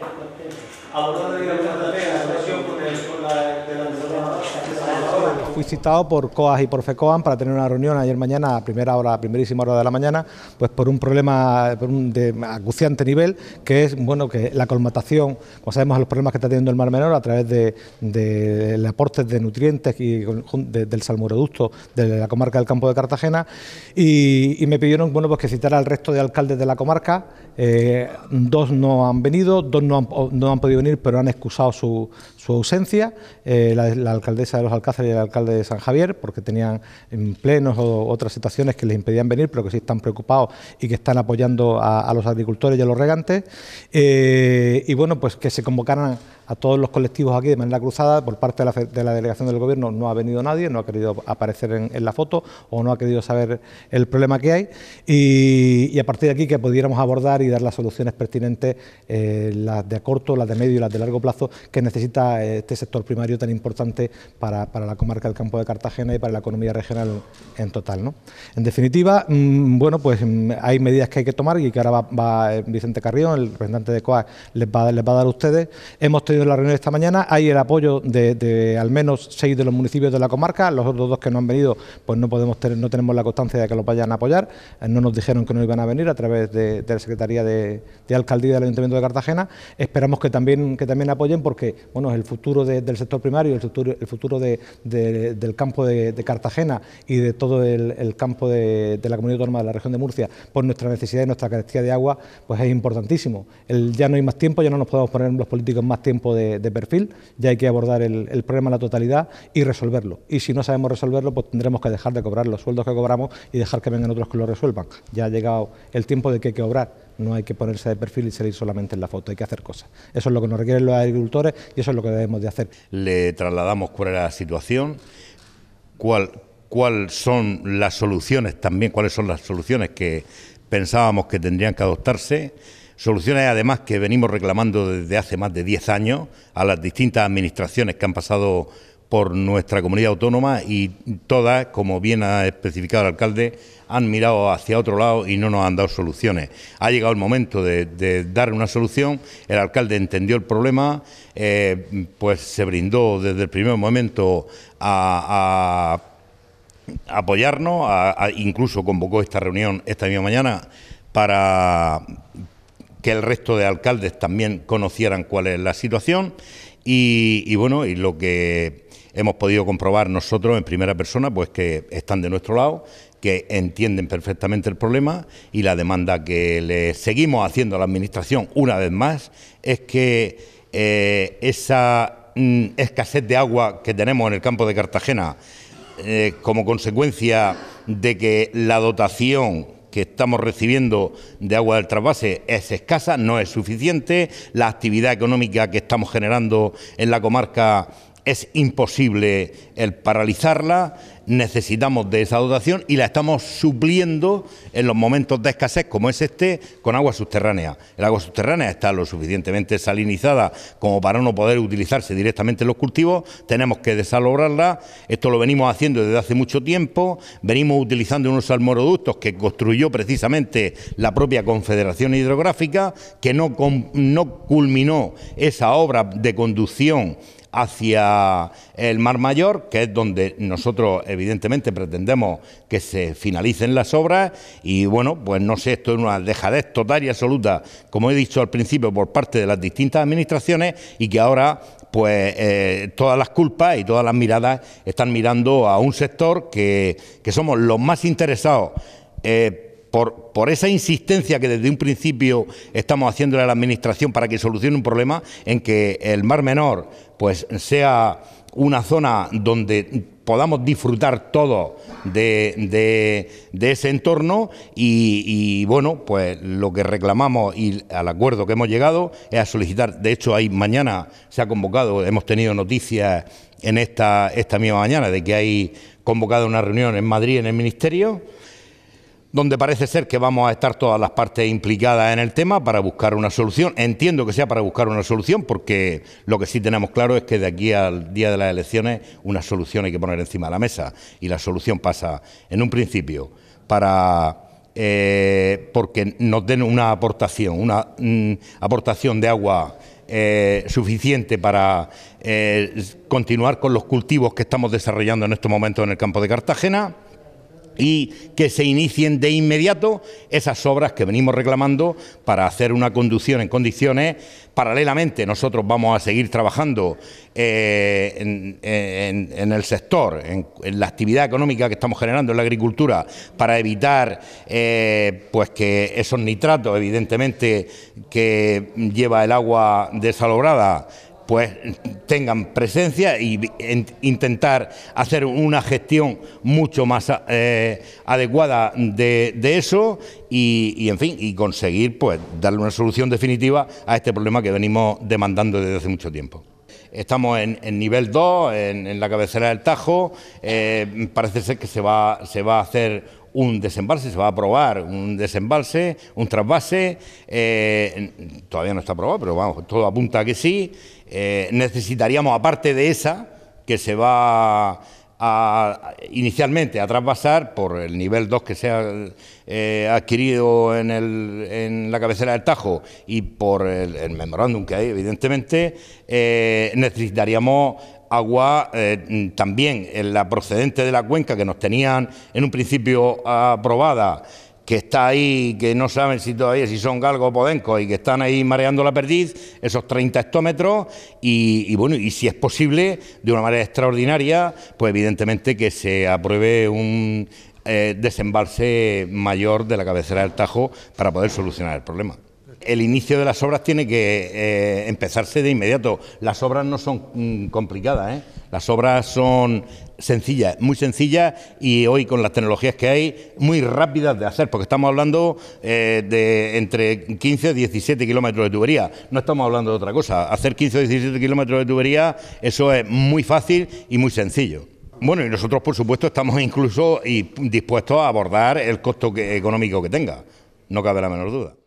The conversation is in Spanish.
get the Fui citado por COAS y por FECOAN para tener una reunión ayer mañana a primera hora, a primerísima hora de la mañana, pues por un problema de acuciante nivel, que es bueno que la colmatación, como sabemos los problemas que está teniendo el Mar Menor a través del de, aporte de nutrientes y del salmureducto de la comarca del campo de Cartagena, y, me pidieron bueno pues que citara al resto de alcaldes de la comarca, eh, dos no han venido, dos no han no han podido venir, pero han excusado su, ausencia, eh, la, alcaldesa de los Alcázares y el alcalde de San Javier, porque tenían en plenos o otras situaciones que les impedían venir, pero que sí están preocupados y que están apoyando a, los agricultores y a los regantes. Eh, y bueno, pues que se convocaran a todos los colectivos aquí de manera cruzada, por parte de la, delegación del gobierno no ha venido nadie, no ha querido aparecer en, la foto o no ha querido saber el problema que hay y, a partir de aquí que pudiéramos abordar y dar las soluciones pertinentes, eh, las de corto, las de medio y las de largo plazo que necesita eh, este sector primario tan importante para, la comarca del campo de Cartagena y para la economía regional en total. ¿no? En definitiva, mm, bueno, pues mm, hay medidas que hay que tomar y que ahora va, eh, Vicente Carrión, el representante de COA, les va, les va a dar a ustedes. Hemos tenido en la reunión de esta mañana, hay el apoyo de, al menos seis de los municipios de la comarca, los otros dos que no han venido, pues no podemos tener, no tenemos la constancia de que los vayan a apoyar, eh, no nos dijeron que no iban a venir a través de, la Secretaría de, Alcaldía del Ayuntamiento de Cartagena, esperamos que también, que también apoyen porque, bueno, el futuro del sector primario, el futuro, el futuro del campo de, Cartagena y de todo el, campo de, la comunidad autónoma de la región de Murcia, por pues nuestra necesidad y nuestra carestía de agua, pues es importantísimo. ya no hay más tiempo, ya no nos podemos poner los políticos más tiempo de, perfil ya hay que abordar el, problema en la totalidad y resolverlo. Y si no sabemos resolverlo, pues tendremos que dejar de cobrar los sueldos que cobramos y dejar que vengan otros que lo resuelvan. Ya ha llegado el tiempo de que hay que obrar. No hay que ponerse de perfil y salir solamente en la foto, hay que hacer cosas. Eso es lo que nos requieren los agricultores y eso es lo que debemos de hacer. Le trasladamos cuál era la situación, cuál, cuáles son las soluciones también, cuáles son las soluciones que pensábamos que tendrían que adoptarse Soluciones además que venimos reclamando desde hace más de 10 años a las distintas administraciones que han pasado por nuestra comunidad autónoma y todas, como bien ha especificado el alcalde, han mirado hacia otro lado y no nos han dado soluciones. Ha llegado el momento de, dar una solución, el alcalde entendió el problema, eh, pues se brindó desde el primer momento a, apoyarnos, incluso convocó esta reunión esta misma mañana para, que el resto de alcaldes también conocieran cuál es la situación y, bueno, y lo que hemos podido comprobar nosotros en primera persona, pues que están de nuestro lado, que entienden perfectamente el problema y la demanda que le seguimos haciendo a la Administración una vez más es que eh, esa mm, escasez de agua que tenemos en el campo de Cartagena, eh, como consecuencia de que la dotación que estamos recibiendo de agua del trasvase es escasa, no es suficiente, la actividad económica que estamos generando en la comarca es imposible el paralizarla, necesitamos de esa dotación y la estamos supliendo en los momentos de escasez como es este con agua subterránea. El agua subterránea está lo suficientemente salinizada como para no poder utilizarse directamente en los cultivos, tenemos que desalobrarla, esto lo venimos haciendo desde hace mucho tiempo, venimos utilizando unos almoroductos que construyó precisamente la propia Confederación Hidrográfica, que no, no culminó esa obra de conducción hacia el Mar Mayor, que es donde nosotros evidentemente pretendemos que se finalicen las obras y bueno, pues no sé, esto es una dejadez total y absoluta, como he dicho al principio, por parte de las distintas administraciones y que ahora pues eh, todas las culpas y todas las miradas están mirando a un sector que, somos los más interesados. Eh, por, esa insistencia que desde un principio estamos haciéndole a la Administración para que solucione un problema en que el Mar Menor pues, sea una zona donde podamos disfrutar todo de, ese entorno y, bueno, pues lo que reclamamos y al acuerdo que hemos llegado es a solicitar, de hecho, mañana se ha convocado, hemos tenido noticias en esta, esta misma mañana de que hay convocada una reunión en Madrid en el Ministerio donde parece ser que vamos a estar todas las partes implicadas en el tema para buscar una solución. Entiendo que sea para buscar una solución, porque lo que sí tenemos claro es que de aquí al día de las elecciones una solución hay que poner encima de la mesa. Y la solución pasa, en un principio, para eh, porque nos den una aportación, una mm, aportación de agua eh, suficiente para eh, continuar con los cultivos que estamos desarrollando en estos momentos en el campo de Cartagena y que se inicien de inmediato esas obras que venimos reclamando para hacer una conducción en condiciones. Paralelamente, nosotros vamos a seguir trabajando eh, en, el sector, en, la actividad económica que estamos generando en la agricultura, para evitar eh, pues que esos nitratos, evidentemente, que lleva el agua desalobrada pues tengan presencia e intentar hacer una gestión mucho más eh, adecuada de, eso y, en fin, y conseguir pues darle una solución definitiva a este problema que venimos demandando desde hace mucho tiempo estamos en, nivel 2, en, la cabecera del Tajo, eh, parece ser que se va, se va a hacer un desembalse, se va a aprobar un desembalse, un trasvase, eh, todavía no está aprobado, pero vamos, todo apunta a que sí. Eh, necesitaríamos, aparte de esa, que se va a, inicialmente a trasvasar por el nivel 2 que se ha eh, adquirido en, el, en, la cabecera del Tajo y por el, memorándum que hay, evidentemente, necesitaríamos agua eh, también la procedente de la cuenca que nos tenían en un principio aprobada, que está ahí, que no saben si todavía si son galgos o podencos y que están ahí mareando la perdiz, esos 30 hectómetros y, bueno, y si es posible, de una manera extraordinaria, pues evidentemente que se apruebe un eh, desembalse mayor de la cabecera del Tajo para poder solucionar el problema el inicio de las obras tiene que eh, empezarse de inmediato. Las obras no son mm, complicadas, ¿eh? las obras son sencillas, muy sencillas y hoy con las tecnologías que hay, muy rápidas de hacer, porque estamos hablando eh, de entre 15 y 17 kilómetros de tubería, no estamos hablando de otra cosa. Hacer 15 o 17 kilómetros de tubería, eso es muy fácil y muy sencillo. Bueno, y nosotros, por supuesto, estamos incluso dispuestos a abordar el costo económico que tenga, no cabe la menor duda.